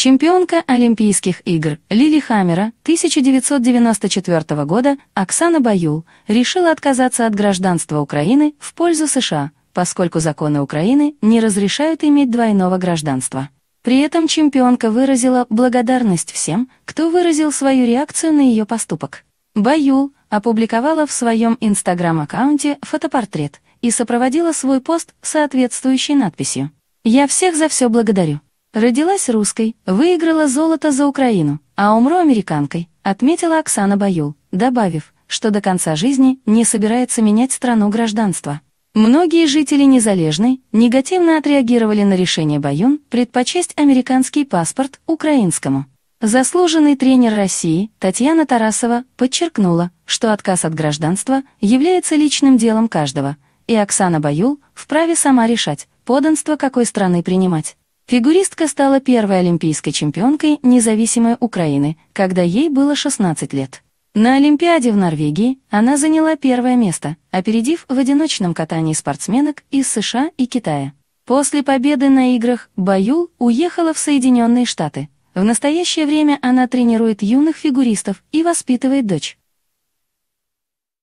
Чемпионка Олимпийских игр Лили Хаммера 1994 года Оксана Баюл решила отказаться от гражданства Украины в пользу США, поскольку законы Украины не разрешают иметь двойного гражданства. При этом чемпионка выразила благодарность всем, кто выразил свою реакцию на ее поступок. Баюл опубликовала в своем инстаграм-аккаунте фотопортрет и сопроводила свой пост соответствующей надписью «Я всех за все благодарю». Родилась русской, выиграла золото за Украину, а умру американкой, отметила Оксана Баюл, добавив, что до конца жизни не собирается менять страну гражданства. Многие жители Незалежной негативно отреагировали на решение Баюн предпочесть американский паспорт украинскому. Заслуженный тренер России Татьяна Тарасова подчеркнула, что отказ от гражданства является личным делом каждого, и Оксана Баюл вправе сама решать, поданство какой страны принимать. Фигуристка стала первой олимпийской чемпионкой независимой Украины, когда ей было 16 лет. На Олимпиаде в Норвегии она заняла первое место, опередив в одиночном катании спортсменок из США и Китая. После победы на играх Баюл уехала в Соединенные Штаты. В настоящее время она тренирует юных фигуристов и воспитывает дочь.